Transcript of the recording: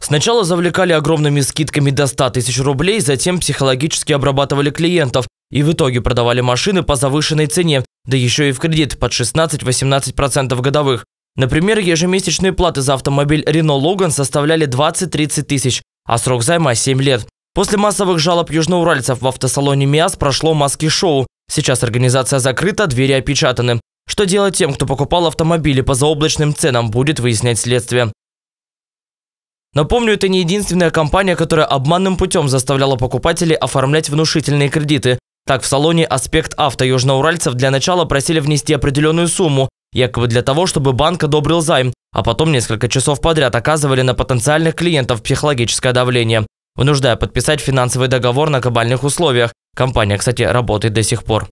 Сначала завлекали огромными скидками до 100 тысяч рублей, затем психологически обрабатывали клиентов и в итоге продавали машины по завышенной цене, да еще и в кредит под 16-18% годовых. Например, ежемесячные платы за автомобиль Renault Logan составляли 20-30 тысяч, а срок займа 7 лет. После массовых жалоб южноуральцев в автосалоне МИАС прошло маски-шоу. Сейчас организация закрыта, двери опечатаны. Что делать тем, кто покупал автомобили по заоблачным ценам, будет выяснять следствие. Напомню, это не единственная компания, которая обманным путем заставляла покупателей оформлять внушительные кредиты. Так, в салоне «Аспект Авто» южноуральцев для начала просили внести определенную сумму, якобы для того, чтобы банк одобрил займ, а потом несколько часов подряд оказывали на потенциальных клиентов психологическое давление, вынуждая подписать финансовый договор на кабальных условиях. Компания, кстати, работает до сих пор.